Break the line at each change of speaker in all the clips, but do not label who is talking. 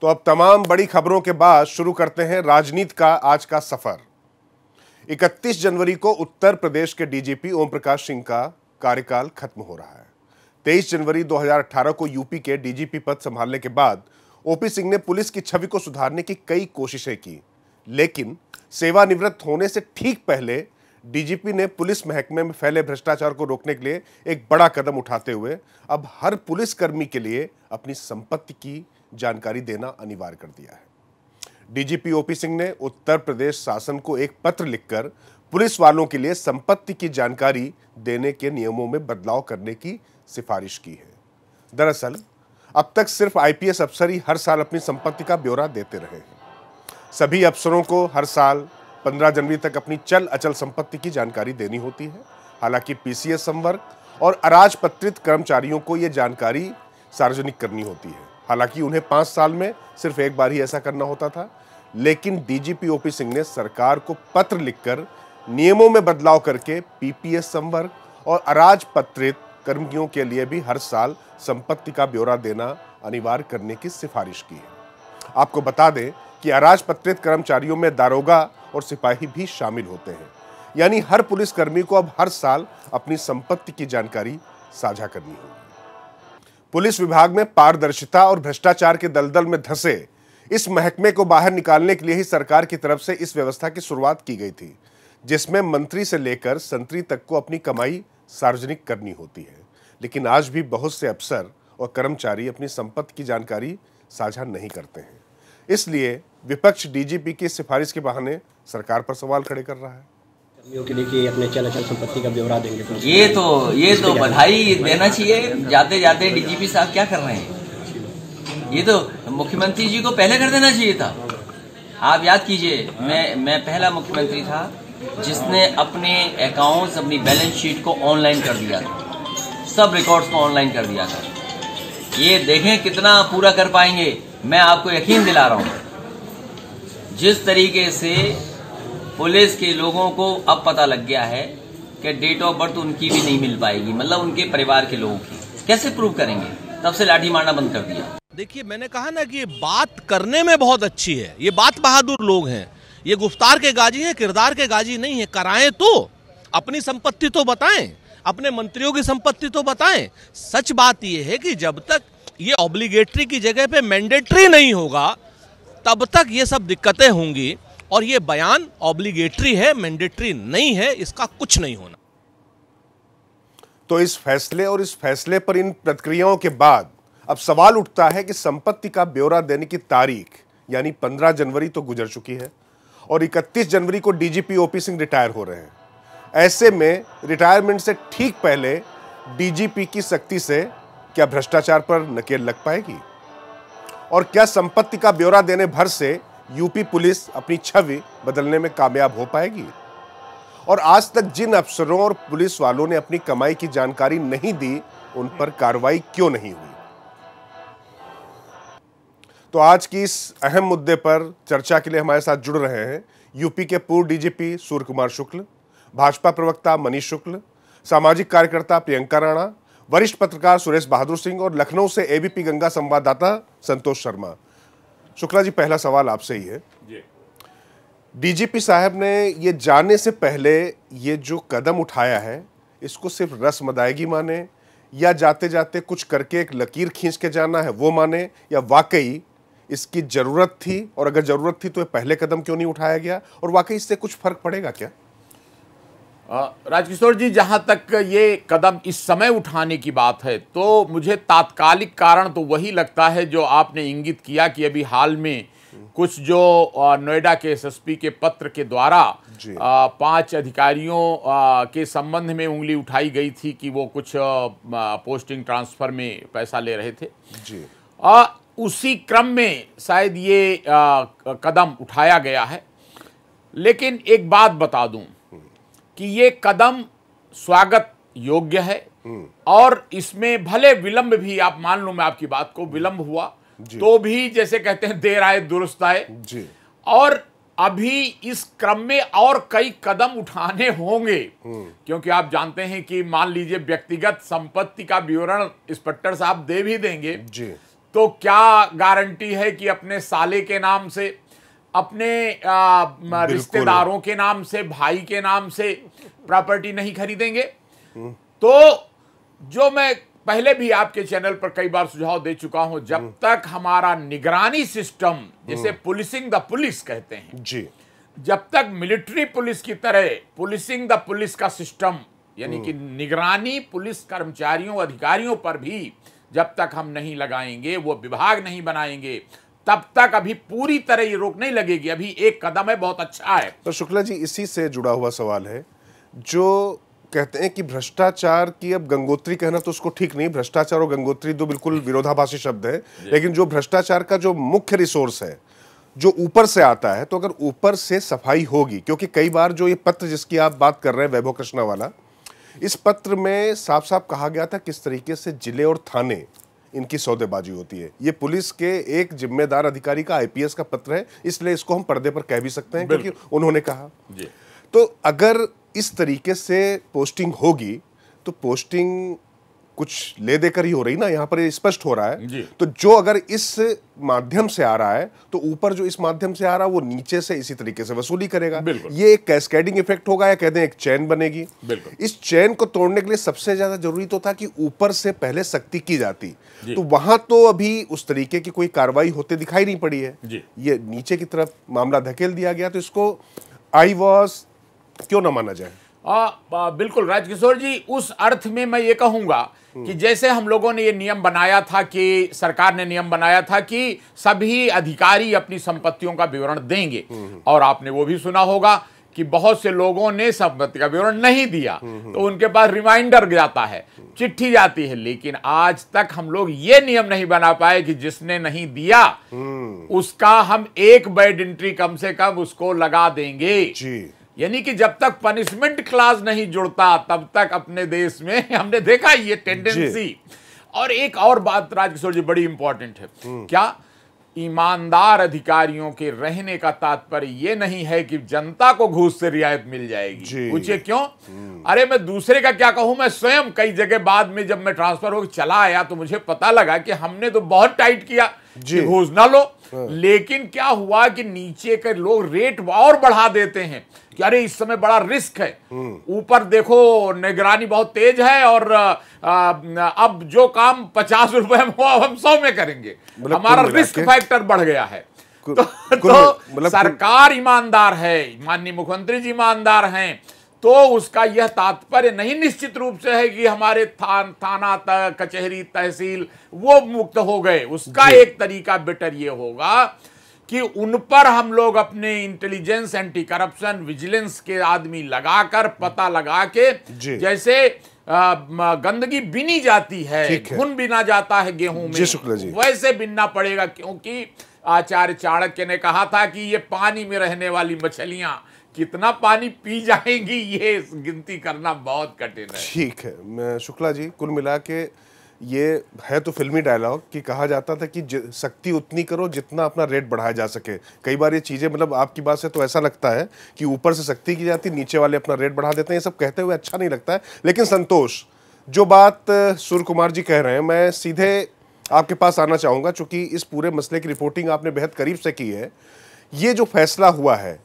तो अब तमाम बड़ी खबरों के बाद शुरू करते हैं राजनीति का आज का सफर 31 जनवरी को उत्तर प्रदेश के डीजीपी ओम प्रकाश सिंह का कार्यकाल खत्म हो रहा है 23 जनवरी 2018 को यूपी के डीजीपी पद संभालने के बाद ओपी सिंह ने पुलिस की छवि को सुधारने की कई कोशिशें की लेकिन सेवानिवृत्त होने से ठीक पहले डीजीपी ने पुलिस महकमे में फैले भ्रष्टाचार को रोकने के लिए एक बड़ा कदम उठाते हुए अब हर पुलिसकर्मी के लिए अपनी संपत्ति की जानकारी देना अनिवार्य कर दिया है डीजीपी ओपी सिंह ने उत्तर प्रदेश शासन को एक पत्र लिखकर पुलिस वालों के लिए संपत्ति की जानकारी देने के नियमों में बदलाव करने की सिफारिश की है दरअसल अब तक सिर्फ आईपीएस अफसर ही हर साल अपनी संपत्ति का ब्यौरा देते रहे हैं सभी अफसरों को हर साल 15 जनवरी तक अपनी चल अचल संपत्ति की जानकारी देनी होती है हालांकि पीसीएस संवर्ग और अराजपत्रित कर्मचारियों को ये जानकारी सार्वजनिक करनी होती है हालांकि उन्हें पांच साल में सिर्फ एक बार ही ऐसा करना होता था लेकिन डीजीपी ओपी सिंह ने सरकार को पत्र लिखकर नियमों में बदलाव करके पीपीएस संवर्ग और अराजपत्रित कर्मियों के लिए भी हर साल संपत्ति का ब्यौरा देना अनिवार्य करने की सिफारिश की है आपको बता दें कि अराजपत्रित कर्मचारियों में दारोगा और सिपाही भी शामिल होते हैं यानी हर पुलिसकर्मी को अब हर साल अपनी संपत्ति की जानकारी साझा करनी होगी पुलिस विभाग में पारदर्शिता और भ्रष्टाचार के दलदल में धंसे इस महकमे को बाहर निकालने के लिए ही सरकार की तरफ से इस व्यवस्था की शुरुआत की गई थी जिसमें मंत्री से लेकर संतरी तक को अपनी कमाई सार्वजनिक करनी होती है लेकिन आज भी बहुत से अफसर और कर्मचारी अपनी संपत्ति की जानकारी साझा नहीं करते हैं इसलिए विपक्ष डीजीपी की सिफारिश के बहाने सरकार पर सवाल खड़े कर रहा है
कर्मियों के लिए कि अपने चल अचल संपत्ति का ब्यौरा देंगे तो ये तो ये तो बधाई देना चाहिए
जाते जाते डीजीपी साहब क्या कर रहे हैं
ये तो मुख्यमंत्री जी को पहले कर देना चाहिए था आप याद कीजिए मैं मैं पहला मुख्यमंत्री था जिसने अपने अकाउंट्स अपनी बैलेंस शीट को ऑनलाइन कर दिया था सब रिकॉर्ड्स को ऑनलाइन कर दिया था ये देखें कितना पूरा कर पाएंगे मैं आपको यकीन दिला रहा हूँ जिस तरीके से पुलिस के लोगों को अब पता लग गया है कि डेट ऑफ बर्थ उनकी भी नहीं मिल पाएगी मतलब उनके परिवार के लोगों की कैसे प्रूव करेंगे तब से लाठी मारना
बंद कर दिया देखिए मैंने कहा ना कि ये बात करने में बहुत अच्छी है ये बात बहादुर लोग हैं ये गुफ्तार के गाजी हैं किरदार के गाजी नहीं है कराएं तो अपनी संपत्ति तो बताएं अपने मंत्रियों की संपत्ति तो बताएं सच बात यह है कि जब तक ये ऑब्लिगेटरी की जगह पे मैंडेटरी नहीं होगा तब तक ये सब दिक्कतें होंगी और ये बयान ऑब्लिगेटरी है मैंडेटरी नहीं है इसका कुछ नहीं होना
तो इस फैसले और इस फैसले पर इन प्रतिक्रियाओं के बाद अब सवाल उठता है कि संपत्ति का ब्यौरा देने की तारीख यानी 15 जनवरी तो गुजर चुकी है और 31 जनवरी को डीजीपी ओपी सिंह रिटायर हो रहे हैं ऐसे में रिटायरमेंट से ठीक पहले डीजीपी की सख्ती से क्या भ्रष्टाचार पर नकेल लग पाएगी और क्या संपत्ति का ब्यौरा देने भर से यूपी पुलिस अपनी छवि बदलने में कामयाब हो पाएगी और आज तक जिन अफसरों और पुलिस वालों ने अपनी कमाई की जानकारी नहीं दी उन पर कार्रवाई क्यों नहीं हुई तो आज की इस अहम मुद्दे पर चर्चा के लिए हमारे साथ जुड़ रहे हैं यूपी के पूर्व डीजीपी सूर्य कुमार शुक्ल भाजपा प्रवक्ता मनीष शुक्ल सामाजिक कार्यकर्ता प्रियंका राणा वरिष्ठ पत्रकार सुरेश बहादुर सिंह और लखनऊ से एबीपी गंगा संवाददाता संतोष शर्मा शुक्ला जी पहला सवाल आपसे ही है डीजीपी साहब ने ये जाने से पहले ये जो कदम उठाया है इसको सिर्फ रस्म अदायगी माने या जाते जाते कुछ करके एक लकीर खींच के जाना है वो माने या वाकई इसकी ज़रूरत थी और अगर ज़रूरत थी तो ये पहले कदम क्यों नहीं उठाया गया और वाकई इससे कुछ फ़र्क पड़ेगा क्या
राजकिशोर जी जहां तक ये कदम इस समय उठाने की बात है तो मुझे तात्कालिक कारण तो वही लगता है जो आपने इंगित किया कि अभी हाल में कुछ जो नोएडा के एसएसपी के पत्र के द्वारा पांच अधिकारियों के संबंध में उंगली उठाई गई थी कि वो कुछ पोस्टिंग ट्रांसफर में पैसा ले रहे थे जी उसी क्रम में शायद ये कदम उठाया गया है लेकिन एक बात बता दूं कि ये कदम स्वागत योग्य है हम्म। और इसमें भले विलंब भी आप मान लो मैं आपकी बात को विलंब हुआ तो भी जैसे कहते हैं देर आए दुरुस्त आए और अभी इस क्रम में और कई कदम उठाने होंगे हम्म। क्योंकि आप जानते हैं कि मान लीजिए व्यक्तिगत संपत्ति का विवरण इंस्पेक्टर साहब दे भी देंगे जी। तो क्या गारंटी है कि अपने साले के नाम से अपने रिश्तेदारों के नाम से भाई के नाम से प्रॉपर्टी नहीं खरीदेंगे हम्म। तो जो मैं पहले भी आपके चैनल पर कई बार सुझाव दे चुका हूं जब हम्म। तक हमारा निगरानी सिस्टम जिसे पुलिसिंग द पुलिस कहते हैं जी जब तक मिलिट्री पुलिस की तरह पुलिसिंग द पुलिस का सिस्टम यानी कि हम्म। निगरानी पुलिस कर्मचारियों अधिकारियों पर भी जब तक हम नहीं लगाएंगे वो विभाग नहीं बनाएंगे तब तक अभी पूरी तरह ये रोक नहीं लगेगी अभी एक कदम है बहुत अच्छा है
तो शुक्ला जी इसी से जुड़ा हुआ सवाल है जो कहते हैं कि भ्रष्टाचार की अब गंगोत्री कहना तो उसको ठीक नहीं भ्रष्टाचार और गंगोत्री दो तो बिल्कुल विरोधाभासी शब्द है लेकिन जो भ्रष्टाचार का जो मुख्य रिसोर्स है जो ऊपर से आता है तो अगर ऊपर से सफाई होगी क्योंकि कई बार जो ये पत्र जिसकी आप बात कर रहे हैं वैभव कृष्णा वाला इस पत्र में साफ साफ कहा गया था किस तरीके से जिले और थाने इनकी सौदेबाजी होती है ये पुलिस के एक जिम्मेदार अधिकारी का आईपीएस का पत्र है इसलिए इसको हम पर्दे पर कह भी सकते हैं क्योंकि उन्होंने कहा तो अगर इस तरीके से पोस्टिंग होगी तो पोस्टिंग कुछ ले देकर ही हो रही ना यहाँ पर स्पष्ट हो रहा है तो जो अगर इस माध्यम से आ रहा है तो ऊपर जो इस माध्यम से आ रहा है वो नीचे से इसी तरीके से वसूली करेगा ये एक कैस्केडिंग इफेक्ट होगा या कहते हैं एक चैन बनेगी इस चैन को तोड़ने के लिए सबसे ज्यादा जरूरी तो था कि ऊपर से पहले सख्ती की जाती तो वहां तो अभी उस तरीके की कोई कार्रवाई होते दिखाई नहीं पड़ी है ये नीचे की तरफ मामला धकेल दिया गया तो इसको आई वॉस क्यों ना माना जाए
आ, आ, बिल्कुल राजकिशोर जी उस अर्थ में मैं ये कहूंगा हम्म। कि जैसे हम लोगों ने ये नियम बनाया था कि सरकार ने नियम बनाया था कि सभी अधिकारी अपनी संपत्तियों का विवरण देंगे हम्म, हम्म। और आपने वो भी सुना होगा कि बहुत से लोगों ने संपत्ति का विवरण नहीं दिया तो उनके पास रिमाइंडर जाता है चिट्ठी जाती है लेकिन आज तक हम लोग ये नियम नहीं बना पाए कि जिसने नहीं दिया उसका हम एक बेड एंट्री कम से कम उसको लगा देंगे जी यानी कि जब तक पनिशमेंट क्लास नहीं जुड़ता तब तक अपने देश में हमने देखा ये टेंडेंसी और एक और बात राजकिशोर जी बड़ी इंपॉर्टेंट है हम्म। क्या ईमानदार अधिकारियों के रहने का तात्पर्य यह नहीं है कि जनता को घूस से रियायत मिल जाएगी पूछिए क्यों हम्म। अरे मैं दूसरे का क्या कहूं मैं स्वयं कई जगह बाद में जब मैं ट्रांसफर होकर चला आया तो मुझे पता लगा कि हमने तो बहुत टाइट किया कि घूस ना लो हाँ। लेकिन क्या हुआ कि नीचे के लोग रेट और बढ़ा देते हैं कि अरे इस समय बड़ा रिस्क है हम्म। ऊपर देखो निगरानी बहुत तेज है और आ, अब जो काम पचास रुपए में हुआ हम सौ में करेंगे मतलब हमारा रिस्क फैक्टर बढ़ गया है
तो, तो मतलब सरकार
ईमानदार है माननीय मुख्यमंत्री जी ईमानदार हैं तो उसका यह तात्पर्य नहीं निश्चित रूप से है कि हमारे थान थाना तक कचहरी तहसील वो मुक्त हो गए उसका एक तरीका बेटर ये होगा कि उन पर हम लोग अपने इंटेलिजेंस एंटी करप्शन विजिलेंस के आदमी लगाकर पता लगा के जैसे गंदगी बिनी जाती है खून बिना जाता है गेहूं में वैसे बिनना पड़ेगा क्योंकि आचार्य चाणक्य ने कहा था कि ये पानी में रहने वाली मछलियां कितना पानी पी जाएंगी ये गिनती करना बहुत कठिन
है ठीक है मैं शुक्ला जी कुल मिला के ये है तो फिल्मी डायलॉग कि कहा जाता था कि शक्ति उतनी करो जितना अपना रेट बढ़ाया जा सके कई बार ये चीज़ें मतलब आपकी बात से तो ऐसा लगता है कि ऊपर से शक्ति की जाती नीचे वाले अपना रेट बढ़ा देते हैं ये सब कहते हुए अच्छा नहीं लगता है लेकिन संतोष जो बात सूर्य कुमार जी कह रहे हैं मैं सीधे आपके पास आना चाहूँगा चूँकि इस पूरे मसले की रिपोर्टिंग आपने बेहद करीब से की है ये जो फैसला हुआ है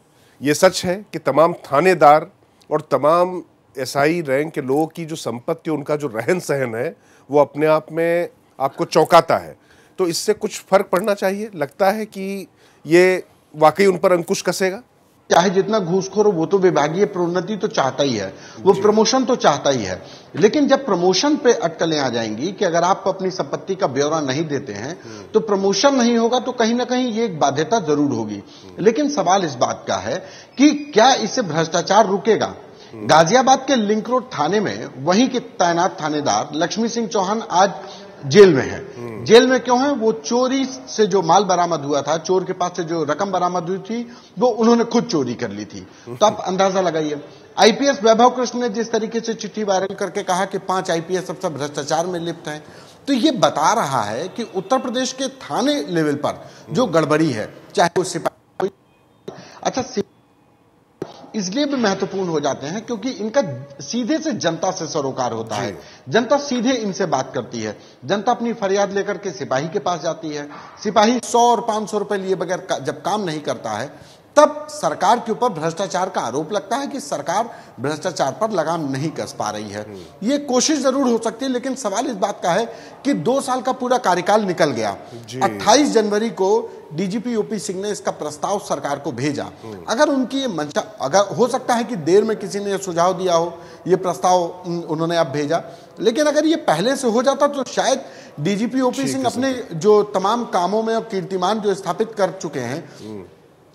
ये सच है कि तमाम थानेदार और तमाम ऐसाई रैंक के लोगों की जो संपत्ति उनका जो रहन सहन है वो अपने आप में आपको चौंकाता है तो इससे कुछ फर्क पड़ना चाहिए लगता है कि ये वाकई उन पर अंकुश कसेगा
चाहे जितना घूसखोर हो वो तो विभागीय प्रोन्नति तो चाहता ही है वो प्रमोशन तो चाहता ही है लेकिन जब प्रमोशन पे अटकलें आ जाएंगी कि अगर आप अपनी संपत्ति का ब्यौरा नहीं देते हैं हम्म। तो प्रमोशन नहीं होगा तो कहीं ना कहीं ये एक बाध्यता जरूर होगी हम्म। लेकिन सवाल इस बात का है कि क्या इससे भ्रष्टाचार रुकेगा हम्म। गाजियाबाद के लिंक रोड थाने में वहीं के तैनात थानेदार लक्ष्मी सिंह चौहान आज जेल में है जेल में क्यों है वो चोरी से जो माल बरामद हुआ था चोर के पास से जो रकम बरामद हुई थी वो उन्होंने खुद चोरी कर ली थी तो आप अंदाजा लगाइए आईपीएस वैभव कृष्ण ने जिस तरीके से चिट्ठी वायरल करके कहा कि पांच आईपीएस अफसर भ्रष्टाचार में लिप्त हैं तो ये बता रहा है कि उत्तर प्रदेश के थाने लेवल पर जो गड़बड़ी है चाहे वो सिपाही अच्छा इसलिए भी महत्वपूर्ण हो जाते हैं क्योंकि इनका सीधे से जनता से सरोकार होता है जनता सीधे इनसे बात करती है जनता अपनी फरियाद लेकर के सिपाही के पास जाती है सिपाही सौ और पांच सौ रुपए लिए बगैर जब काम नहीं करता है तब सरकार के ऊपर भ्रष्टाचार का आरोप लगता है कि सरकार भ्रष्टाचार पर लगाम नहीं कस पा रही है हम्म। ये कोशिश जरूर हो सकती है लेकिन सवाल इस बात का है कि दो साल का पूरा कार्यकाल निकल गया 28 जनवरी को डीजीपी ओपी सिंह ने इसका प्रस्ताव सरकार को भेजा हम्म। अगर उनकी ये मंशा अगर हो सकता है कि देर में किसी ने सुझाव दिया हो ये प्रस्ताव उन्होंने अब भेजा लेकिन अगर ये पहले से हो जाता तो शायद डीजीपी ओपी सिंह अपने जो तमाम कामों में और कीर्तिमान जो स्थापित कर चुके हैं हम्म।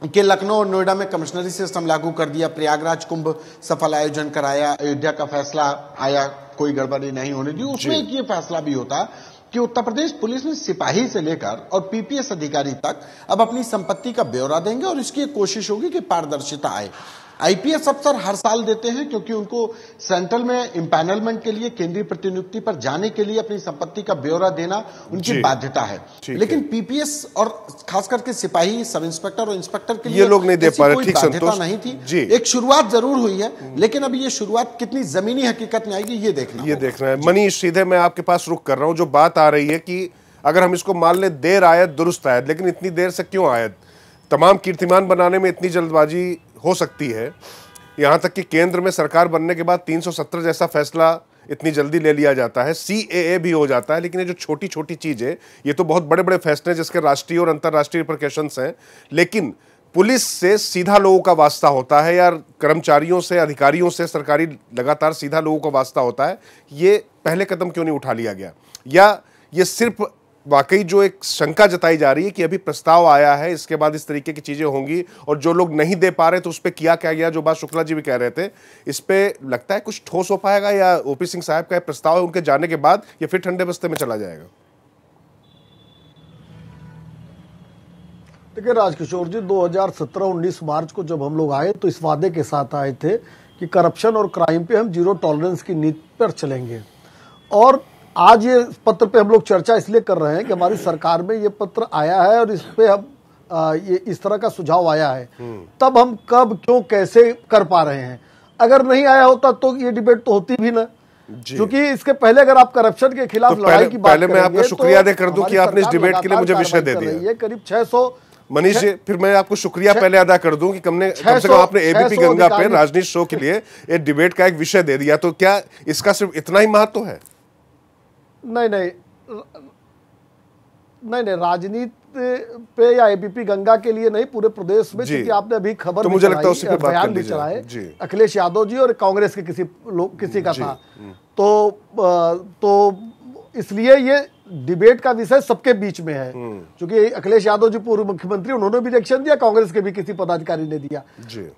कि लखनऊ और नोएडा में कमिश्नरी सिस्टम लागू कर दिया प्रयागराज कुंभ सफल आयोजन कराया अयोध्या का फैसला आया कोई गड़बड़ी नहीं होने दी उसमें एक ये फैसला भी होता कि उत्तर प्रदेश पुलिस में सिपाही से लेकर और पीपीएस अधिकारी तक अब अपनी संपत्ति का ब्यौरा देंगे और इसकी कोशिश होगी कि पारदर्शिता आए आईपीएस अफसर हर साल देते हैं क्योंकि उनको सेंट्रल में इम्पैनलमेंट के लिए केंद्रीय प्रतिनियुक्ति पर जाने के लिए अपनी संपत्ति का ब्यौरा देना उनकी बाध्यता है लेकिन पीपीएस और खास करके सिपाही सब इंस्पेक्टर और इंस्पेक्टर के लिए लोग नहीं दे पा रहे बाध्यता नहीं थी
एक शुरुआत जरूर हुई है हम्म। लेकिन अब ये शुरुआत कितनी जमीनी हकीकत में आएगी ये देखना ये रहे हैं मनीष सीधे मैं आपके पास रुख कर रहा हूँ जो बात आ रही है कि अगर हम इसको मान लें देर आयत दुरुस्त आयत लेकिन इतनी देर से क्यों आयत तमाम कीर्तिमान बनाने में इतनी जल्दबाजी हो सकती है यहाँ तक कि केंद्र में सरकार बनने के बाद 370 जैसा फैसला इतनी जल्दी ले लिया जाता है सी भी हो जाता है लेकिन ये जो छोटी छोटी चीज़ है ये तो बहुत बड़े बड़े फैसले जिसके राष्ट्रीय और अंतर्राष्ट्रीय प्रकेशन हैं लेकिन पुलिस से सीधा लोगों का वास्ता होता है या कर्मचारियों से अधिकारियों से सरकारी लगातार सीधा लोगों का वास्ता होता है ये पहले कदम क्यों नहीं उठा लिया गया या ये सिर्फ वाकई जो एक शंका जताई जा रही है कि अभी प्रस्ताव आया है इसके बाद इस तरीके की चीज़ें होंगी और जो लोग नहीं दे पा रहे तो उस पर किया क्या गया जो बात शुक्ला जी भी कह रहे थे इस पर लगता है कुछ ठोस हो पाएगा या ओपी सिंह साहब का प्रस्ताव है उनके जाने के बाद ये फिर ठंडे बस्ते में चला जाएगा
देखिए राजकिशोर जी 2017-19 मार्च को जब हम लोग आए तो इस वादे के साथ आए थे कि करप्शन और क्राइम पे हम जीरो टॉलरेंस की नीति पर चलेंगे और आज ये पत्र पे हम लोग चर्चा इसलिए कर रहे हैं कि हमारी सरकार में ये पत्र आया है और इस पे हम आ, ये इस तरह का सुझाव आया है हम्म। तब हम कब क्यों कैसे कर पा रहे हैं अगर नहीं आया होता तो ये डिबेट तो होती भी ना क्योंकि इसके पहले अगर आप करप्शन के खिलाफ तो लड़ाई की बात पहले मैं आपका शुक्रिया तो अदा कर दूं कि आपने इस डिबेट के लिए मुझे विषय दे दिया ये करीब 600
मनीष जी फिर मैं आपको शुक्रिया पहले अदा कर दूं कि कमने कम से कम आपने एबीपी गंगा पे राजनीति शो के लिए एक डिबेट का एक विषय दे दिया तो क्या इसका सिर्फ इतना ही महत्व है
नहीं नहीं नहीं नहीं राजनीति पे या एबीपी गंगा के लिए नहीं पूरे प्रदेश में क्योंकि आपने अभी खबर तो मुझे लगता है बयान भी चलाए अखिलेश यादव जी और कांग्रेस के किसी लोग किसी का था हम्म। तो तो इसलिए ये डिबेट का विषय सबके बीच में है हम्म। क्योंकि अखिलेश यादव जी पूर्व मुख्यमंत्री उन्होंने भी रिएक्शन दिया कांग्रेस के भी किसी पदाधिकारी ने दिया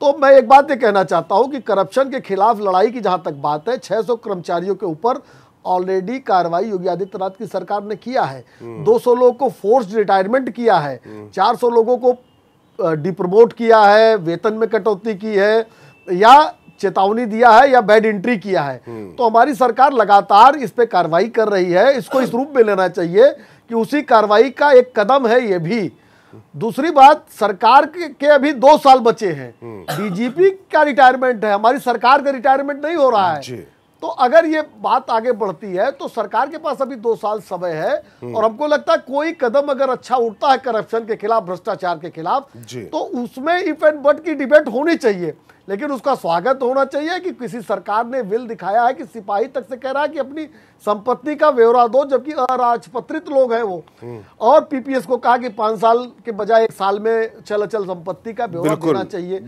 तो मैं एक बात ये कहना चाहता हूँ कि करप्शन के खिलाफ लड़ाई की जहां तक बात है 600 कर्मचारियों के ऊपर ऑलरेडी कार्रवाई योगी आदित्यनाथ की सरकार ने किया है 200 हम्म। लोगों को फोर्स रिटायरमेंट किया है 400 हम्म। लोगों को डिप्रमोट किया है वेतन में कटौती की है या चेतावनी दिया है या बैड एंट्री किया है हम्म। तो हमारी सरकार लगातार इस पर कार्रवाई कर रही है इसको इस रूप में लेना चाहिए कि उसी कार्रवाई का एक कदम है ये भी दूसरी बात सरकार के अभी दो साल बचे हैं डीजीपी का रिटायरमेंट है हमारी सरकार का रिटायरमेंट नहीं हो रहा है तो अगर ये बात आगे बढ़ती है तो सरकार के पास अभी दो साल समय है हम्म। और हमको लगता है कोई कदम अगर अच्छा उठता है करप्शन के खिलाफ भ्रष्टाचार के खिलाफ तो उसमें इफ एंड बट की डिबेट होनी चाहिए लेकिन उसका स्वागत होना चाहिए कि किसी सरकार ने विल दिखाया है कि सिपाही तक से कह रहा है कि अपनी संपत्ति का ब्यौरा दो जबकि अराजपत्रित लोग हैं वो हम्म। और पीपीएस को कहा कि पांच साल के बजाय एक साल में चल अचल संपत्ति का ब्यौरा देना चाहिए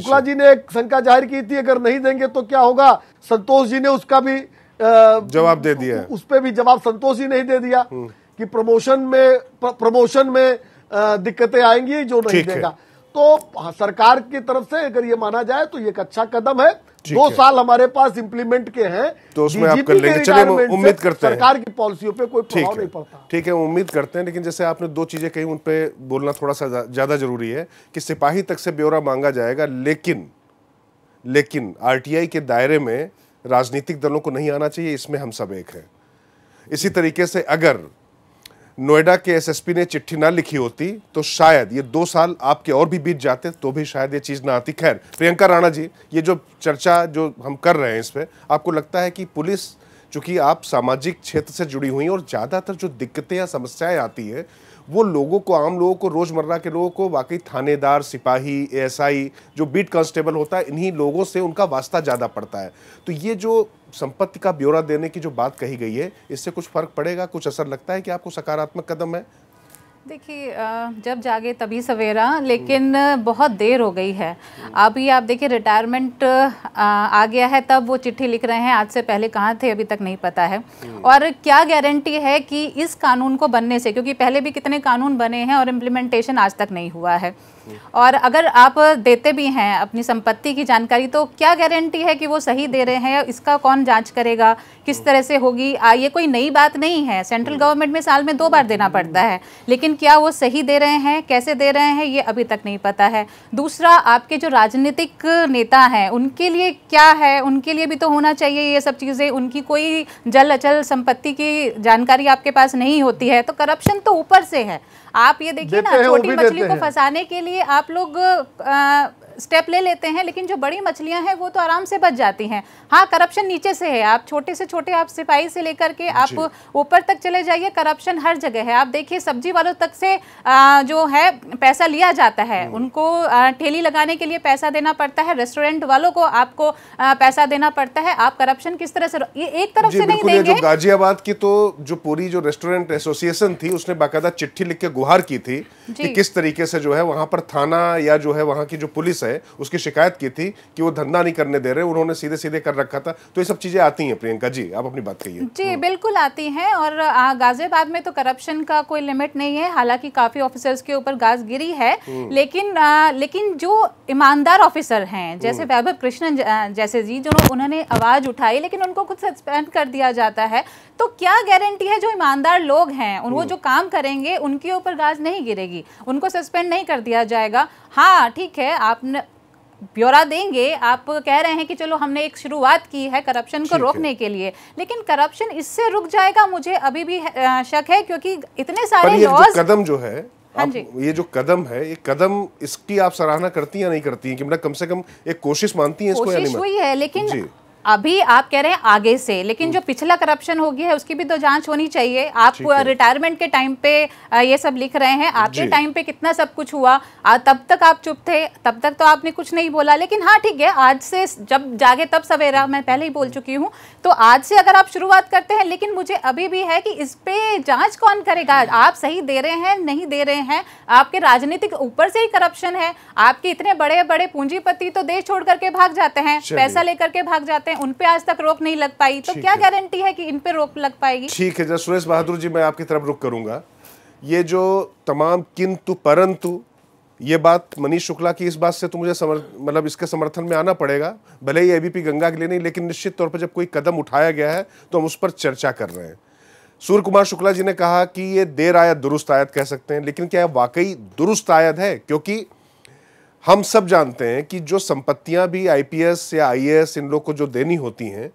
शुक्ला जी ने एक शंका जाहिर की थी अगर नहीं देंगे तो क्या होगा संतोष जी ने उसका भी जवाब दे दिया उस पर भी जवाब संतोष जी ने दे दिया हम्म। कि प्रमोशन में प्रमोशन में दिक्कतें आएंगी जो नहीं देगा तो सरकार की तरफ से अगर ये माना जाए तो ये एक अच्छा कदम है दो है। साल हमारे पास इंप्लीमेंट के हैं तो उसमें आप कर लेंगे चलिए उम्मीद करते हैं सरकार की पॉलिसियों पे कोई प्रभाव नहीं पड़ता
ठीक है उम्मीद करते हैं लेकिन जैसे आपने दो चीजें कही उन पर बोलना थोड़ा सा ज्यादा जरूरी है कि सिपाही तक से ब्यौरा मांगा जाएगा लेकिन लेकिन आरटीआई के दायरे में राजनीतिक दलों को नहीं आना चाहिए इसमें हम सब एक हैं इसी तरीके से अगर नोएडा के एसएसपी ने चिट्ठी ना लिखी होती तो शायद ये दो साल आपके और भी बीत जाते तो भी शायद ये चीज़ ना आती खैर प्रियंका राणा जी ये जो चर्चा जो हम कर रहे हैं इस पर आपको लगता है कि पुलिस चूंकि आप सामाजिक क्षेत्र से जुड़ी हुई और ज़्यादातर जो दिक्कतें या समस्याएं आती है वो लोगों को आम लोगों को रोज़मर्रा के लोगों को वाकई थानेदार सिपाही एएसआई जो बीट कांस्टेबल होता है इन्हीं लोगों से उनका वास्ता ज़्यादा पड़ता है तो ये जो संपत्ति का ब्यौरा देने की जो बात कही गई है इससे कुछ फर्क पड़ेगा कुछ असर लगता है कि आपको सकारात्मक कदम है
देखिए जब जागे तभी सवेरा लेकिन बहुत देर हो गई है अभी आप देखिए रिटायरमेंट आ गया है तब वो चिट्ठी लिख रहे हैं आज से पहले कहाँ थे अभी तक नहीं पता है हम्म। और क्या गारंटी है कि इस कानून को बनने से क्योंकि पहले भी कितने कानून बने हैं और इम्प्लीमेंटेशन आज तक नहीं हुआ है हम्म। और अगर आप देते भी हैं अपनी संपत्ति की जानकारी तो क्या गारंटी है कि वो सही दे रहे हैं इसका कौन जांच करेगा किस तरह से होगी आ, ये कोई नई बात नहीं है सेंट्रल हम्म। गवर्नमेंट में साल में दो बार देना पड़ता है लेकिन क्या वो सही दे रहे हैं कैसे दे रहे हैं ये अभी तक नहीं पता है दूसरा आपके जो राजनीतिक नेता हैं उनके लिए क्या है उनके लिए भी तो होना चाहिए ये सब चीज़ें उनकी कोई जल अचल संपत्ति की जानकारी आपके पास नहीं होती है तो करप्शन तो ऊपर से है आप ये देखिए ना छोटी मछली को फंसाने के लिए आप लोग आ, स्टेप ले लेते हैं लेकिन जो बड़ी मछलियां हैं वो तो आराम से बच जाती हैं हाँ करप्शन नीचे से है आप छोटे से छोटे आप सिपाही से लेकर के आप ऊपर तक चले जाइए करप्शन हर जगह है आप देखिए सब्जी वालों तक से आ, जो है पैसा लिया जाता है हम्म। उनको ठेली लगाने के लिए पैसा देना पड़ता है रेस्टोरेंट वालों को आपको आ, पैसा देना पड़ता है आप करप्शन किस तरह से ये एक तरफ से नहीं देंगे
गाजियाबाद की तो जो पूरी जो रेस्टोरेंट एसोसिएशन थी उसने बाकायदा चिट्ठी लिख के गुहार की थी कि किस तरीके से जो है वहाँ पर थाना या जो है वहाँ की जो पुलिस है है उसकी शिकायत की थी कि वो धंधा नहीं करने दे रहे उन्होंने सीधे सीधे कर रखा था तो ये सब चीजें आती हैं प्रियंका जी आप अपनी बात कहिए
जी हम्म। बिल्कुल आती हैं और गाजियाबाद में तो करप्शन का कोई लिमिट नहीं है हालांकि काफी ऑफिसर्स के ऊपर गाज गिरी है हम्म। लेकिन आ, लेकिन जो ईमानदार ऑफिसर हैं जैसे हम्म। वैभव कृष्णन जैसे जी जो उन्होंने आवाज उठाई लेकिन उनको खुद सस्पेंड कर दिया जाता है तो क्या गारंटी है जो ईमानदार लोग हैं वो जो काम करेंगे उनके ऊपर गाज नहीं गिरेगी उनको सस्पेंड नहीं कर दिया जाएगा हाँ ठीक है आपने ब्यौरा देंगे आप कह रहे हैं कि चलो हमने एक शुरुआत की है करप्शन को रोकने के लिए लेकिन करप्शन इससे रुक जाएगा मुझे अभी भी शक है क्योंकि इतने सारे जो
कदम जो है हाँ जी ये जो कदम है ये कदम इसकी आप सराहना करती हैं या नहीं करती हैं कि मतलब कम से कम एक कोशिश मानती हैं इसको कोशिश हुई है लेकिन
अभी आप कह रहे हैं आगे से लेकिन जो हम्म। पिछला करप्शन हो गया है उसकी भी तो जांच होनी चाहिए आप रिटायरमेंट के टाइम पे ये सब लिख रहे हैं आपके टाइम पे कितना सब कुछ हुआ तब तक आप चुप थे तब तक तो आपने कुछ नहीं बोला लेकिन हाँ ठीक है आज से जब जागे तब सवेरा मैं पहले ही बोल चुकी हूँ तो आज से अगर आप शुरुआत करते हैं लेकिन मुझे अभी भी है कि इस पे जाँच कौन करेगा हम्म। आप सही दे रहे हैं नहीं दे रहे हैं आपके राजनीतिक ऊपर से ही करप्शन है आपके इतने बड़े बड़े पूंजीपति तो देश छोड़ करके भाग जाते हैं पैसा लेकर के भाग जाते हैं उन पे आज तक रोक नहीं लग पाई तो क्या गारंटी है कि इन पे रोक लग पाएगी ठीक
है जब सुरेश बहादुर जी मैं आपकी तरफ रुक करूंगा ये जो तमाम किंतु परंतु ये बात मनीष शुक्ला की इस बात से तो मुझे मतलब इसके समर्थन में आना पड़ेगा भले ही एबीपी गंगा के लिए नहीं लेकिन निश्चित तौर पर जब कोई कदम उठाया गया है तो हम उस पर चर्चा कर रहे हैं सूर्य कुमार शुक्ला जी ने कहा कि ये देर आयत दुरुस्त आयत कह सकते हैं लेकिन क्या वाकई दुरुस्त आयत है क्योंकि हम सब जानते हैं कि जो संपत्तियां भी आईपीएस या आईएएस इन लोग को जो देनी होती हैं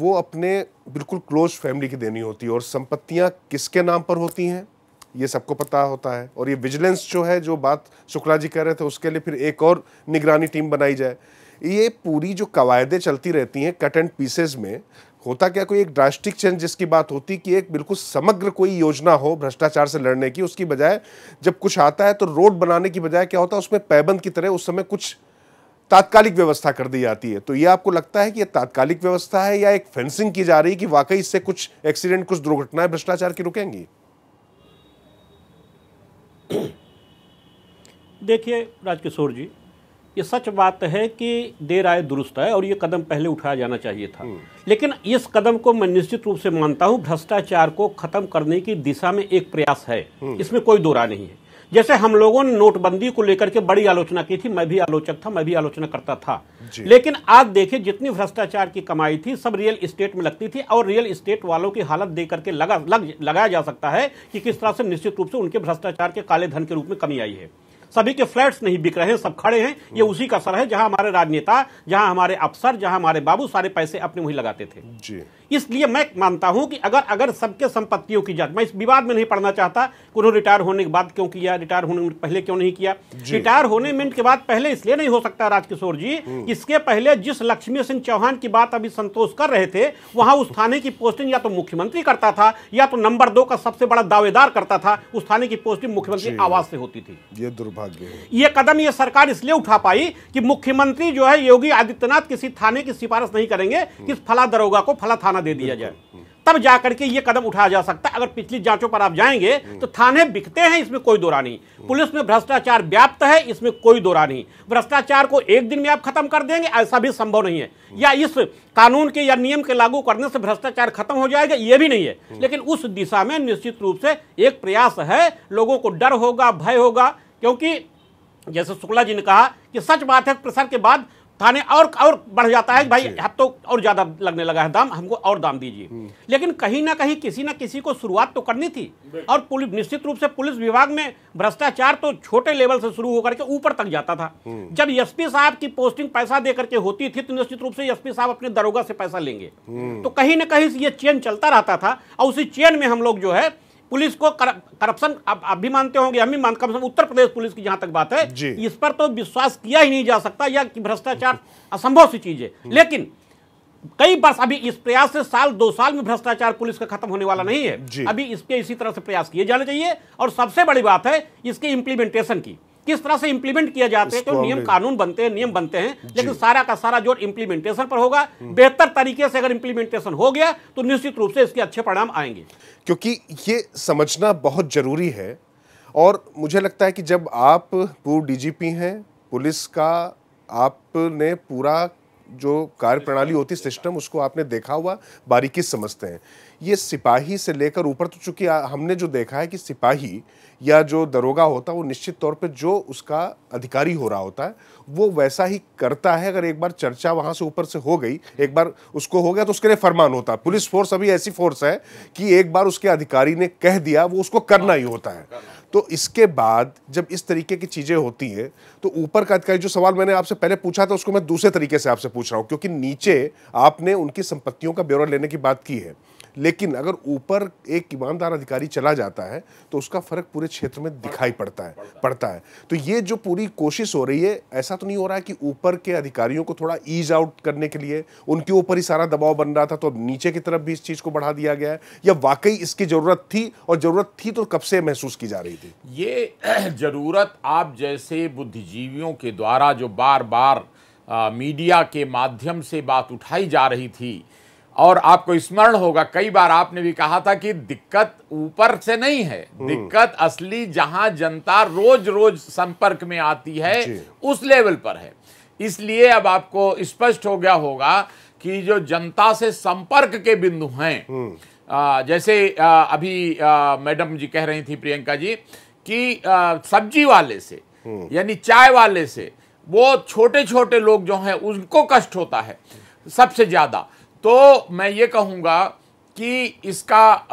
वो अपने बिल्कुल क्लोज फैमिली की देनी होती है और संपत्तियां किसके नाम पर होती हैं ये सबको पता होता है और ये विजिलेंस जो है जो बात शुक्ला जी कह रहे थे उसके लिए फिर एक और निगरानी टीम बनाई जाए ये पूरी जो कवायदे चलती रहती हैं कट एंड पीसेज में होता क्या कोई एक ड्रास्टिक चेंज जिसकी बात होती कि एक बिल्कुल समग्र कोई योजना हो भ्रष्टाचार से लड़ने की उसकी बजाय जब कुछ आता है तो रोड बनाने की बजाय क्या होता है उसमें पैबंद की तरह उस समय कुछ तात्कालिक व्यवस्था कर दी जाती है तो ये आपको लगता है कि ये तात्कालिक व्यवस्था है या एक फेंसिंग की जा रही है कि वाकई इससे कुछ एक्सीडेंट कुछ दुर्घटनाएं भ्रष्टाचार की रुकेंगी
देखिए राजकिशोर जी ये सच बात है कि देर आए दुरुस्त है और ये कदम पहले उठाया जाना चाहिए था हम्म। लेकिन इस कदम को मैं निश्चित रूप से मानता हूँ भ्रष्टाचार को खत्म करने की दिशा में एक प्रयास है हम्म। इसमें कोई दो नहीं है जैसे हम लोगों ने नोटबंदी को लेकर के बड़ी आलोचना की थी मैं भी आलोचक था मैं भी आलोचना करता था लेकिन आज देखे जितनी भ्रष्टाचार की कमाई थी सब रियल इस्टेट में लगती थी और रियल इस्टेट वालों की हालत देख करके लगा लग लगाया जा सकता है कि किस तरह से निश्चित रूप से उनके भ्रष्टाचार के काले धन के रूप में कमी आई है सभी के फ्लैट्स नहीं बिक रहे हैं सब खड़े हैं ये हम्म। उसी का असर है जहां हमारे राजनेता जहां हमारे अफसर जहां हमारे बाबू सारे पैसे अपने वहीं लगाते थे जी इसलिए मैं मानता हूं कि अगर अगर सबके संपत्तियों की जांच मैं इस विवाद में नहीं पढ़ना चाहता उन्होंने रिटायर होने के बाद क्यों किया रिटायर होने में पहले क्यों नहीं किया रिटायर होने में इनके बाद पहले इसलिए नहीं हो सकता राजकिशोर जी हम्म। इसके पहले जिस लक्ष्मी सिंह चौहान की बात अभी संतोष कर रहे थे वहां उस थाने की पोस्टिंग या तो मुख्यमंत्री करता था या तो नंबर दो का सबसे बड़ा दावेदार करता था उस थाने की पोस्टिंग मुख्यमंत्री आवास से होती थी ये दुर्भाग्य ये कदम ये सरकार इसलिए उठा पाई कि मुख्यमंत्री जो है योगी आदित्यनाथ किसी थाने की सिफारिश नहीं करेंगे कि फला दरोगा को फला थाना दे दिया जाए तब जाकर के ये कदम उठाया जा सकता है अगर पिछली जांचों पर आप जाएंगे तो थाने बिकते हैं इसमें कोई दौरा नहीं पुलिस में भ्रष्टाचार व्याप्त है इसमें कोई दौरा नहीं भ्रष्टाचार को एक दिन में आप खत्म कर देंगे ऐसा भी संभव नहीं है या इस कानून के या नियम के लागू करने से भ्रष्टाचार खत्म हो जाएगा यह भी नहीं है लेकिन उस दिशा में निश्चित रूप से एक प्रयास है लोगों को डर होगा भय होगा क्योंकि जैसे शुक्ला जी ने कहा कि सच बात है प्रसार के बाद थाने और और बढ़ जाता है भाई अब तो और ज़्यादा लगने लगा है दाम हमको और दाम दीजिए हम्म। लेकिन कहीं ना कहीं किसी ना किसी को शुरुआत तो करनी थी और पुलिस निश्चित रूप से पुलिस विभाग में भ्रष्टाचार तो छोटे लेवल से शुरू होकर के ऊपर तक जाता था हम्म। जब एसपी साहब की पोस्टिंग पैसा दे करके होती थी तो निश्चित रूप से एसपी साहब अपने दरोगा से पैसा लेंगे हम्म। तो कहीं ना कहीं ये चेन चलता रहता था और उसी चेन में हम लोग जो है पुलिस को करप्शन आप, भी मानते होंगे हम भी मानते हैं उत्तर प्रदेश पुलिस की जहां तक बात है इस पर तो विश्वास किया ही नहीं जा सकता या कि भ्रष्टाचार असंभव सी चीज है लेकिन कई बार अभी इस प्रयास से साल दो साल में भ्रष्टाचार पुलिस का खत्म होने वाला नहीं है अभी इसके इसी तरह से प्रयास किए जाने चाहिए और सबसे बड़ी बात है इसके इंप्लीमेंटेशन की किस तरह से इंप्लीमेंट किया जाते हैं तो नियम कानून बनते हैं नियम बनते हैं लेकिन सारा का सारा जोर इंप्लीमेंटेशन पर होगा हम्म। बेहतर तरीके से अगर इंप्लीमेंटेशन हो गया तो निश्चित रूप से इसके अच्छे परिणाम आएंगे
क्योंकि ये समझना बहुत जरूरी है और मुझे लगता है कि जब आप पूर्व डीजीपी हैं पुलिस का आपने पूरा जो कार्य प्रणाली होती सिस्टम उसको आपने देखा हुआ बारीकी समझते हैं ये सिपाही से लेकर ऊपर तो चूंकि हमने जो देखा है कि सिपाही या जो दरोगा होता है वो निश्चित तौर पे जो उसका अधिकारी हो रहा होता है वो वैसा ही करता है अगर एक बार चर्चा वहाँ से ऊपर से हो गई एक बार उसको हो गया तो उसके लिए फरमान होता है पुलिस फोर्स अभी ऐसी फोर्स है कि एक बार उसके अधिकारी ने कह दिया वो उसको करना ही होता है तो इसके बाद जब इस तरीके की चीज़ें होती हैं तो ऊपर का अधिकारी जो सवाल मैंने आपसे पहले पूछा था उसको मैं दूसरे तरीके से आपसे पूछ रहा हूँ क्योंकि नीचे आपने उनकी संपत्तियों का ब्यौरा लेने की बात की है लेकिन अगर ऊपर एक ईमानदार अधिकारी चला जाता है तो उसका फर्क पूरे क्षेत्र में दिखाई पड़ता है पड़ता है तो ये जो पूरी कोशिश हो रही है ऐसा तो नहीं हो रहा है कि ऊपर के अधिकारियों को थोड़ा ईज आउट करने के लिए उनके ऊपर ही सारा दबाव बन रहा था तो नीचे की तरफ भी इस चीज़ को बढ़ा दिया गया है या वाकई इसकी ज़रूरत थी और ज़रूरत थी तो कब से महसूस की जा रही थी
ये ज़रूरत आप जैसे बुद्धिजीवियों के द्वारा जो बार बार आ, मीडिया के माध्यम से बात उठाई जा रही थी और आपको स्मरण होगा कई बार आपने भी कहा था कि दिक्कत ऊपर से नहीं है हम्म। दिक्कत असली जहां जनता रोज रोज संपर्क में आती है उस लेवल पर है इसलिए अब आपको स्पष्ट हो गया होगा कि जो जनता से संपर्क के बिंदु हैं हम्म। जैसे आ, अभी आ, मैडम जी कह रही थी प्रियंका जी कि सब्जी वाले से हम्म। यानी चाय वाले से वो छोटे छोटे लोग जो हैं उनको कष्ट होता है सबसे ज़्यादा तो मैं ये कहूँगा कि इसका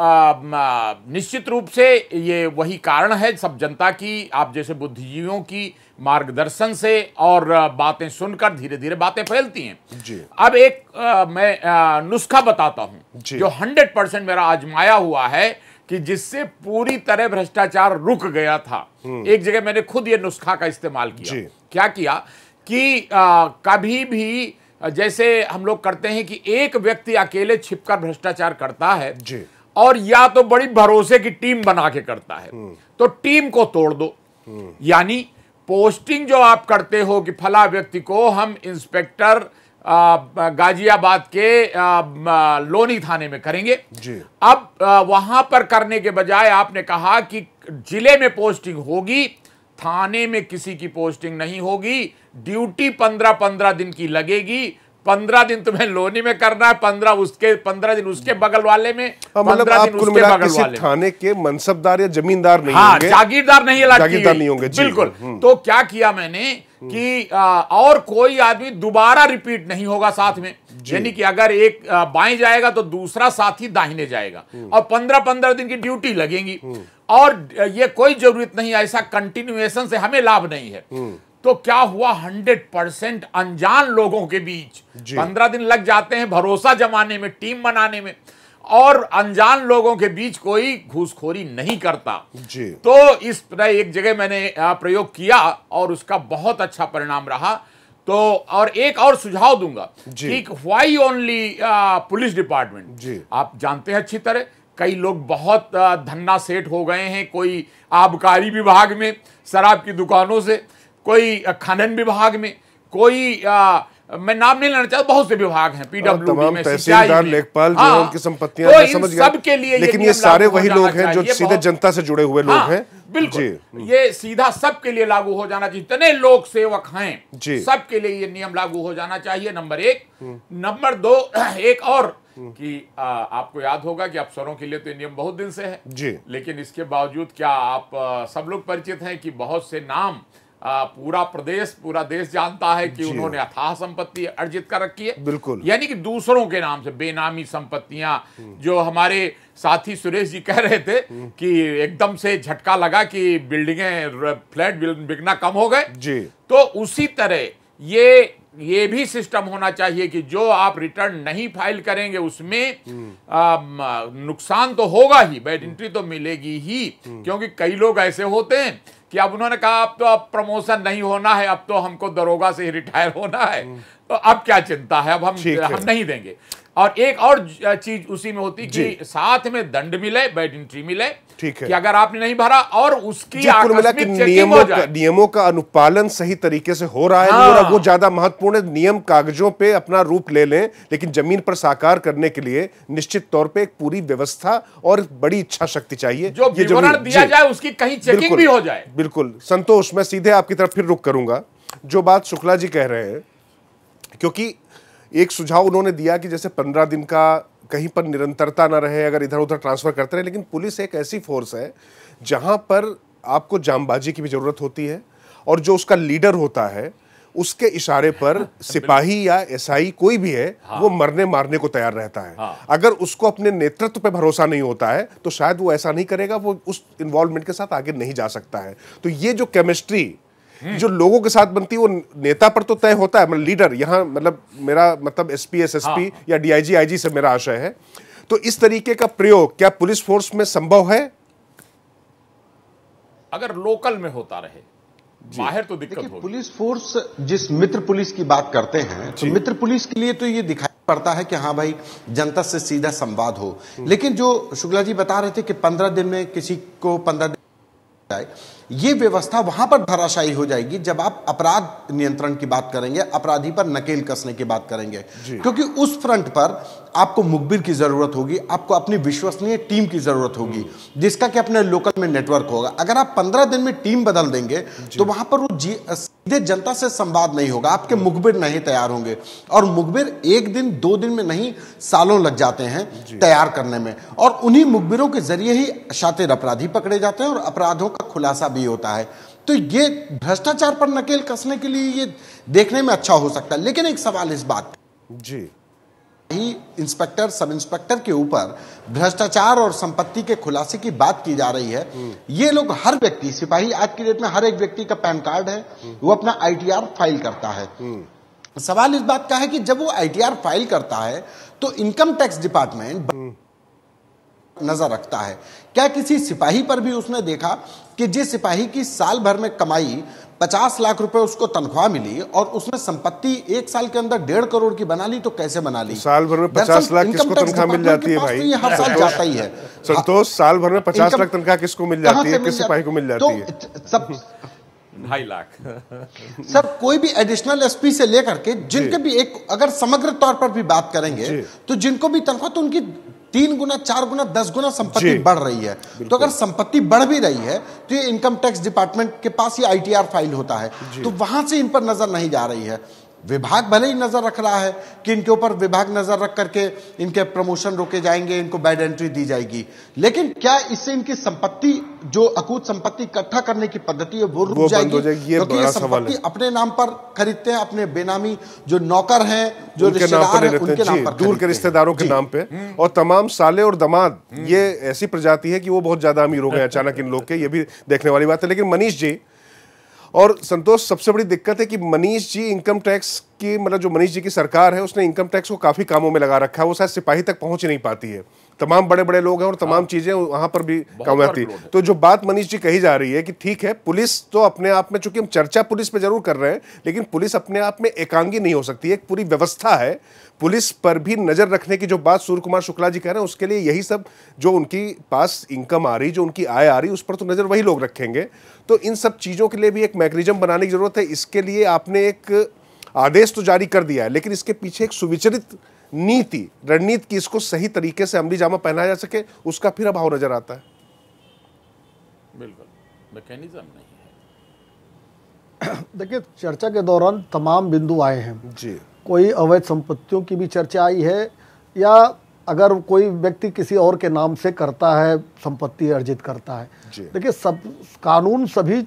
निश्चित रूप से ये वही कारण है सब जनता की आप जैसे बुद्धिजीवियों की मार्गदर्शन से और बातें सुनकर धीरे धीरे बातें फैलती हैं जी। अब एक आ, मैं नुस्खा बताता हूं जो 100 परसेंट मेरा आजमाया हुआ है कि जिससे पूरी तरह भ्रष्टाचार रुक गया था हम्म। एक जगह मैंने खुद ये नुस्खा का इस्तेमाल किया क्या किया कि आ, कभी भी जैसे हम लोग करते हैं कि एक व्यक्ति अकेले छिपकर भ्रष्टाचार करता है जी और या तो बड़ी भरोसे की टीम बना के करता है हम्म। तो टीम को तोड़ दो हम्म। यानी पोस्टिंग जो आप करते हो कि फला व्यक्ति को हम इंस्पेक्टर गाजियाबाद के लोनी थाने में करेंगे जी। अब वहां पर करने के बजाय आपने कहा कि जिले में पोस्टिंग होगी थाने में किसी की पोस्टिंग नहीं होगी ड्यूटी पंद्रह पंद्रह दिन की लगेगी पंद्रह दिन तुम्हें लोनी में करना है पंद्रह उसके पंद्रह दिन उसके हाँ। बगल वाले में हाँ, मतलब पंद्रह दिन उसके बगल वाले
थाने के मनसबदार या जमींदार नहीं हाँ, होंगे जागीरदार नहीं जागीरदार नहीं होंगे बिल्कुल हम्म, हम्म।
तो क्या किया मैंने हम्म। कि आ, और कोई आदमी दोबारा रिपीट नहीं होगा साथ में यानी कि अगर एक बाएं जाएगा तो दूसरा साथी दाहिने जाएगा और पंद्रह पंद्रह दिन की ड्यूटी लगेंगी और ये कोई जरूरत नहीं ऐसा कंटिन्यूएशन से हमें लाभ नहीं है तो क्या हुआ हंड्रेड परसेंट अनजान लोगों के बीच पंद्रह दिन लग जाते हैं भरोसा जमाने में टीम बनाने में और अनजान लोगों के बीच कोई घूसखोरी नहीं करता जी। तो इस तरह एक जगह मैंने प्रयोग किया और उसका बहुत अच्छा परिणाम रहा तो और एक और सुझाव दूंगा ठीक वाई ओनली पुलिस डिपार्टमेंट आप जानते हैं अच्छी तरह कई लोग बहुत धन्ना सेठ हो गए हैं कोई आबकारी विभाग में शराब की दुकानों से कोई खनन विभाग में कोई आ, मैं नाम नहीं लेना चाहता बहुत से विभाग हैं पीडब्ल्यू हाँ, में तहसीलदार लेखपाल जो हाँ, उनकी संपत्तियां तो समझ गया सबके लिए लेकिन ये, सारे वही लोग हैं जो सीधे जनता
से जुड़े हुए लोग हाँ, हैं बिल्कुल ये
सीधा सबके लिए लागू हो जाना चाहिए इतने लोक सेवक हैं सबके लिए ये नियम लागू हो जाना चाहिए नंबर एक हम्म। नंबर दो एक और कि आ, आपको याद होगा कि अफसरों के लिए तो नियम बहुत दिन से है जी लेकिन इसके बावजूद क्या आप आ, सब लोग परिचित हैं कि बहुत से नाम पूरा प्रदेश पूरा देश जानता है कि उन्होंने अथाह संपत्ति अर्जित कर रखी है बिल्कुल यानी कि दूसरों के नाम से बेनामी संपत्तियां जो हमारे साथी सुरेश जी कह रहे थे कि एकदम से झटका लगा कि बिल्डिंगें फ्लैट बिकना कम हो गए जी तो उसी तरह ये ये भी सिस्टम होना चाहिए कि जो आप रिटर्न नहीं फाइल करेंगे उसमें आ, नुकसान तो होगा ही बैड एंट्री तो मिलेगी ही क्योंकि कई लोग ऐसे होते हैं कि अब उन्होंने कहा अब तो अब प्रमोशन नहीं होना है अब तो हमको दरोगा से ही रिटायर होना है हम्म। तो अब क्या चिंता है अब हम हम नहीं देंगे और एक और चीज उसी में होती कि साथ में दंड मिले बेड एंट्री मिले ठीक है कि अगर आपने नहीं भरा और उसकी आकस्मिक नियमों का
नियमों का अनुपालन सही तरीके से हो रहा है हाँ। और वो ज्यादा महत्वपूर्ण नियम कागजों पे अपना रूप ले लें लेकिन जमीन पर साकार करने के लिए निश्चित तौर पे एक पूरी व्यवस्था और बड़ी इच्छा शक्ति चाहिए जो विवरण दिया जाए
उसकी कहीं चेकिंग भी हो जाए
बिल्कुल संतोष मैं सीधे आपकी तरफ फिर रुक करूंगा जो बात शुक्ला जी कह रहे हैं क्योंकि एक सुझाव उन्होंने दिया कि जैसे पंद्रह दिन का कहीं पर निरंतरता ना रहे अगर इधर उधर ट्रांसफ़र करते रहे लेकिन पुलिस एक ऐसी फोर्स है जहाँ पर आपको जामबाजी की भी ज़रूरत होती है और जो उसका लीडर होता है उसके इशारे पर सिपाही या एसआई कोई भी है हाँ। वो मरने मारने को तैयार रहता है हाँ। अगर उसको अपने नेतृत्व पे भरोसा नहीं होता है तो शायद वो ऐसा नहीं करेगा वो उस इन्वॉल्वमेंट के साथ आगे नहीं जा सकता है तो ये जो केमिस्ट्री जो लोगों के साथ बनती है वो नेता पर तो तय होता है मतलब लीडर यहाँ मतलब मेरा मतलब S P S S P या D I G I G से मेरा आशय है तो इस तरीके का प्रयोग क्या पुलिस फोर्स में संभव है
अगर लोकल में होता रहे बाहर तो दिक्कत
होगी पुलिस फोर्स जिस मित्र पुलिस की
बात करते हैं तो मित्र पुलिस के लिए तो ये दिखाई पड़ता है कि हाँ भाई जनता से सीधा संवाद हो लेकिन जो शुक्ला जी बता रहे थे कि पंद्रह दिन में किसी को पंद्रह दिन जाए ये व्यवस्था वहां पर धराशायी हो जाएगी जब आप अपराध नियंत्रण की बात करेंगे अपराधी पर नकेल कसने की बात करेंगे क्योंकि उस फ्रंट पर आपको मुखबिर की जरूरत होगी आपको अपनी विश्वसनीय टीम की जरूरत होगी हम्म। जिसका कि अपने लोकल में नेटवर्क होगा अगर आप पंद्रह दिन में टीम बदल देंगे तो वहां पर वो जी सीधे जनता से संवाद नहीं होगा आपके मुखबिर नहीं तैयार होंगे और मुखबिर एक दिन दो दिन में नहीं सालों लग जाते हैं तैयार करने में और उन्हीं मुखबिरों के जरिए ही शातिर अपराधी पकड़े जाते हैं और अपराधों का खुलासा भी होता है तो ये भ्रष्टाचार पर नकेल कसने के लिए ये देखने में अच्छा हो सकता है लेकिन एक सवाल इस बात जी ही इंस्पेक्टर सब इंस्पेक्टर के ऊपर भ्रष्टाचार और संपत्ति के खुलासे की बात की जा रही है ये लोग हर व्यक्ति सिपाही आज की डेट में हर एक व्यक्ति का पैन कार्ड है वो अपना आईटीआर फाइल करता है सवाल इस बात का है कि जब वो आईटीआर फाइल करता है तो इनकम टैक्स डिपार्टमेंट नजर रखता है क्या किसी सिपाही पर भी उसने देखा कि जिस सिपाही की साल भर में कमाई पचास लाख रुपए उसको तनख्वाह मिली और उसने संपत्ति एक साल के अंदर डेढ़ करोड़ की बना ली तो कैसे बना ली साल भर में पचास लाख किसको तनख्वाह मिल जाती है भाई तो हर साल जाता ही है संतोष
साल भर में हाँ, पचास लाख तनख्वाह किसको मिल जाती है किस सिपाही को मिल जाती तो है
सब
ढाई लाख
सर कोई भी एडिशनल एसपी से लेकर के जिनके भी एक अगर समग्र तौर पर भी बात करेंगे तो जिनको भी तनख्वाह तो उनकी तीन गुना चार गुना दस गुना संपत्ति बढ़ रही है तो अगर संपत्ति बढ़ भी रही है तो ये इनकम टैक्स डिपार्टमेंट के पास ही आईटीआर फाइल होता है तो वहां से इन पर नजर नहीं जा रही है विभाग भले ही नज़र रख रहा है कि इनके ऊपर विभाग नज़र रख करके इनके प्रमोशन रोके जाएंगे इनको बैड एंट्री दी जाएगी लेकिन क्या इससे इनकी संपत्ति जो अकूत संपत्ति इकट्ठा करने की पद्धति है वो रुक वो जाएगी क्योंकि ये संपत्ति अपने नाम पर खरीदते हैं अपने बेनामी
जो नौकर हैं जो रिश्तेदार हैं दूर के रिश्तेदारों के नाम पे और तमाम साले और दमाद ये ऐसी प्रजाति है कि वो बहुत ज्यादा अमीर हो गए अचानक इन लोग के ये भी देखने वाली बात है लेकिन मनीष जी और संतोष सबसे बड़ी दिक्कत है कि मनीष जी इनकम टैक्स की मतलब जो मनीष जी की सरकार है उसने इनकम टैक्स को काफ़ी कामों में लगा रखा है वो शायद सिपाही तक पहुँच नहीं पाती है तमाम बड़े बड़े लोग हैं और तमाम हाँ। चीजें वहां पर भी कम आती तो जो बात मनीष जी कही जा रही है कि ठीक है पुलिस तो अपने आप में चूंकि हम चर्चा पुलिस पे जरूर कर रहे हैं लेकिन पुलिस अपने आप में एकांगी नहीं हो सकती एक पूरी व्यवस्था है पुलिस पर भी नजर रखने की जो बात सूर्य कुमार शुक्ला जी कह रहे हैं उसके लिए यही सब जो उनकी पास इनकम आ रही जो उनकी आय आ रही उस पर तो नजर वही लोग रखेंगे तो इन सब चीजों के लिए भी एक मैकेनिज्म बनाने की जरूरत है इसके लिए आपने एक आदेश तो जारी कर दिया है लेकिन इसके पीछे एक सुविचरित नीति रणनीति की इसको सही तरीके से अमली जामा पहनाया जा सके उसका फिर अभाव नजर आता है
बिल्कुल मैकेनिज्म नहीं
देखिए चर्चा के दौरान तमाम बिंदु आए हैं जी कोई अवैध संपत्तियों की भी चर्चा आई है या अगर कोई व्यक्ति किसी और के नाम से करता है संपत्ति अर्जित करता है देखिए सब कानून सभी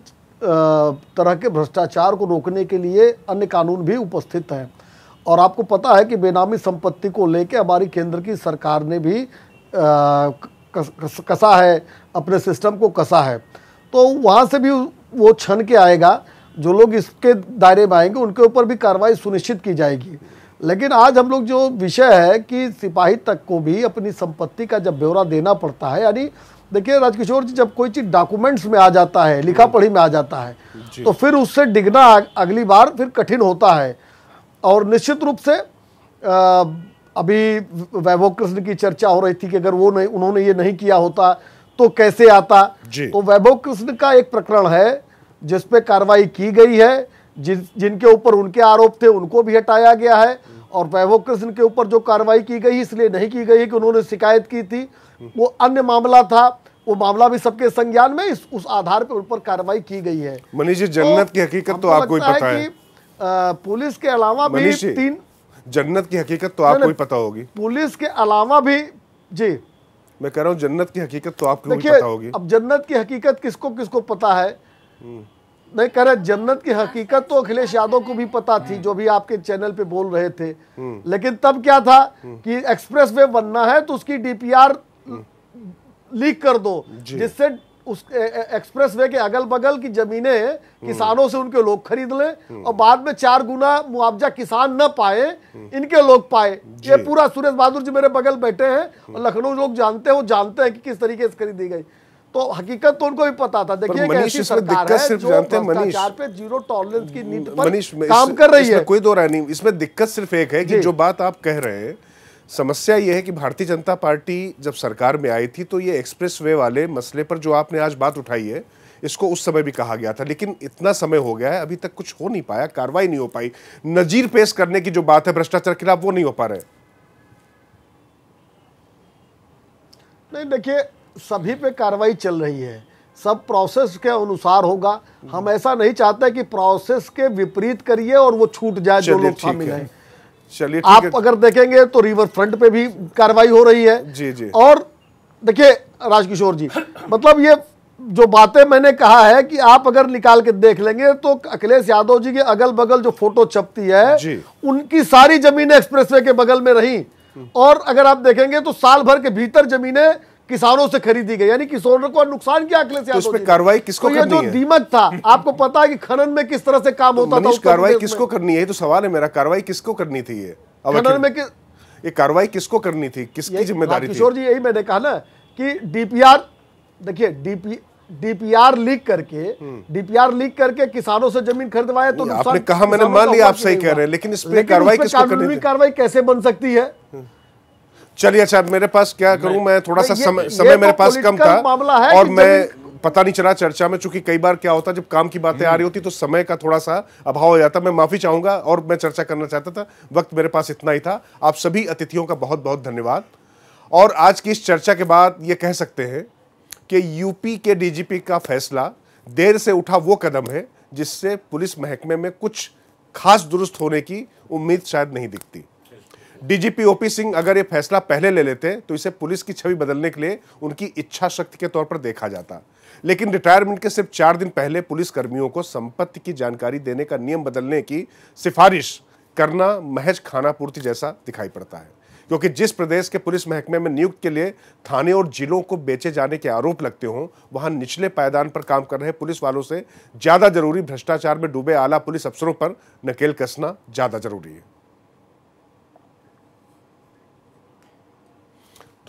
तरह के भ्रष्टाचार को रोकने के लिए अन्य कानून भी उपस्थित हैं और आपको पता है कि बेनामी संपत्ति को लेकर हमारी केंद्र की सरकार ने भी आ, कस, कसा है अपने सिस्टम को कसा है तो वहाँ से भी वो छन के आएगा जो लोग इसके दायरे में आएंगे उनके ऊपर भी कार्रवाई सुनिश्चित की जाएगी लेकिन आज हम लोग जो विषय है कि सिपाही तक को भी अपनी संपत्ति का जब ब्यौरा देना पड़ता है यानी देखिए राजकिशोर जी जब कोई चीज़ डॉक्यूमेंट्स में आ जाता है लिखा पढ़ी में आ जाता है तो फिर उससे डिगना अगली बार फिर कठिन होता है और निश्चित रूप से आ, अभी वैभव कृष्ण की चर्चा हो रही थी कि अगर वो नहीं उन्होंने ये नहीं किया होता तो कैसे आता तो वैभव कृष्ण का एक प्रकरण है जिसपे कार्रवाई की गई है जिन जिनके ऊपर उनके आरोप थे उनको भी हटाया गया है और वैभव कृष्ण के ऊपर जो कार्रवाई की गई इसलिए नहीं की गई कि उन्होंने शिकायत की थी वो अन्य मामला था वो मामला भी सबके संज्ञान में इस उस आधार पर उन पर कार्रवाई की गई है
मनीष जी जन्नत तो, की हकीकत तो आपको पता है
पुलिस के अलावा भी तीन
जन्नत की हकीकत तो आपको ही पता होगी
पुलिस के अलावा भी जी
मैं कह रहा हूँ जन्नत की हकीकत तो आपको भी पता होगी अब
जन्नत की हकीकत किसको किसको पता है नहीं हम्म। कह रहे जन्नत की हकीकत तो अखिलेश यादव को भी पता थी हम्म। जो भी आपके चैनल पे बोल रहे थे हम्म। लेकिन तब क्या था कि एक्सप्रेस वे बनना है तो उसकी डीपीआर लीक कर दो जिससे उस एक्सप्रेस वे के अगल बगल की जमीनें किसानों से उनके लोग खरीद लें और बाद में चार गुना मुआवजा किसान न पाए इनके लोग पाए ये पूरा सुरेश बहादुर जी मेरे बगल बैठे हैं और लखनऊ लोग जानते हैं जानते हैं कि किस तरीके से खरीदी गई तो हकीकत तो उनको भी पता था देखिए ऐसी सरकार है सिर्फ जो पे जीरो टॉलरेंस की नीति पर काम कर रही है
कोई दो राय नहीं इसमें दिक्कत सिर्फ एक है कि जो बात आप कह रहे हैं समस्या ये है कि भारतीय जनता पार्टी जब सरकार में आई थी तो ये एक्सप्रेस वे वाले मसले पर जो आपने आज बात उठाई है इसको उस समय भी कहा गया था लेकिन इतना समय हो गया है अभी तक कुछ हो नहीं पाया कार्रवाई नहीं हो पाई नज़ीर पेश करने की जो बात है भ्रष्टाचार के खिलाफ वो नहीं हो पा रहे
नहीं देखिए सभी पे कार्रवाई चल रही है सब प्रोसेस के अनुसार होगा हम हम्म। ऐसा नहीं चाहते कि प्रोसेस के विपरीत करिए और वो छूट जाए जो लोग शामिल हैं चलिए आप अगर देखेंगे तो रिवर फ्रंट पे भी कार्रवाई हो रही है जी जी और देखिए राजकिशोर जी मतलब ये जो बातें मैंने कहा है कि आप अगर निकाल के देख लेंगे तो अखिलेश यादव जी के अगल बगल जो फोटो छपती है उनकी सारी जमीनें एक्सप्रेसवे के बगल में रही हम्म। और अगर आप देखेंगे तो साल भर के भीतर जमीनें किसानों से खरीदी गई यानी किसानों को नुकसान क्या अकेले तो से तो कार्रवाई किसको तो करनी जो है? दीमक था आपको पता है कि खनन में किस तरह से काम तो होता था कार्रवाई किसको
करनी है तो सवाल है मेरा कार्रवाई किसको करनी थी ये खनन में ये कार्रवाई किसको करनी थी किसकी जिम्मेदारी हाँ, किशोर जी यही मैंने कहा ना कि डीपीआर देखिए डीपी डीपीआर लीक करके
हम्म। डीपीआर लीक करके किसानों से जमीन खरीदवाया तो आपने कहा मैंने मान लिया आप सही कह रहे हैं लेकिन इस पर कार्रवाई कैसे बन सकती है हम्म।
चलिए अच्छा मेरे पास क्या करूं मैं थोड़ा सा समय समय तो मेरे पास कम था और मैं पता नहीं चला चर्चा में चूंकि कई बार क्या होता जब काम की बातें आ रही हम्म। होती तो समय का थोड़ा सा अभाव हो जाता मैं माफी चाहूंगा और मैं चर्चा करना चाहता था वक्त मेरे पास इतना ही था आप सभी अतिथियों का बहुत बहुत धन्यवाद और आज की इस चर्चा के बाद ये कह सकते हैं कि यूपी के डीजीपी का फैसला देर से उठा वो कदम है जिससे पुलिस महकमे में कुछ खास दुरुस्त होने की उम्मीद शायद नहीं दिखती डीजीपी ओपी सिंह अगर ये फैसला पहले ले लेते तो इसे पुलिस की छवि बदलने के लिए उनकी इच्छा शक्ति के तौर पर देखा जाता लेकिन रिटायरमेंट के सिर्फ चार दिन पहले पुलिस कर्मियों को संपत्ति की जानकारी देने का नियम बदलने की सिफारिश करना महज खानापूर्ति जैसा दिखाई पड़ता है क्योंकि जिस प्रदेश के पुलिस महकमे में नियुक्त के लिए थाने और जिलों को बेचे जाने के आरोप लगते हों वहां निचले पायदान पर काम कर रहे पुलिस वालों से ज़्यादा जरूरी भ्रष्टाचार में डूबे आला पुलिस अफसरों पर नकेल कसना ज़्यादा जरूरी है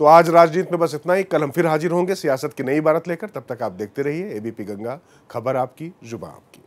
तो आज राजनीति में बस इतना ही कल हम फिर हाजिर होंगे सियासत की नई इबारत लेकर तब तक आप देखते रहिए एबीपी गंगा खबर आपकी जुबा आपकी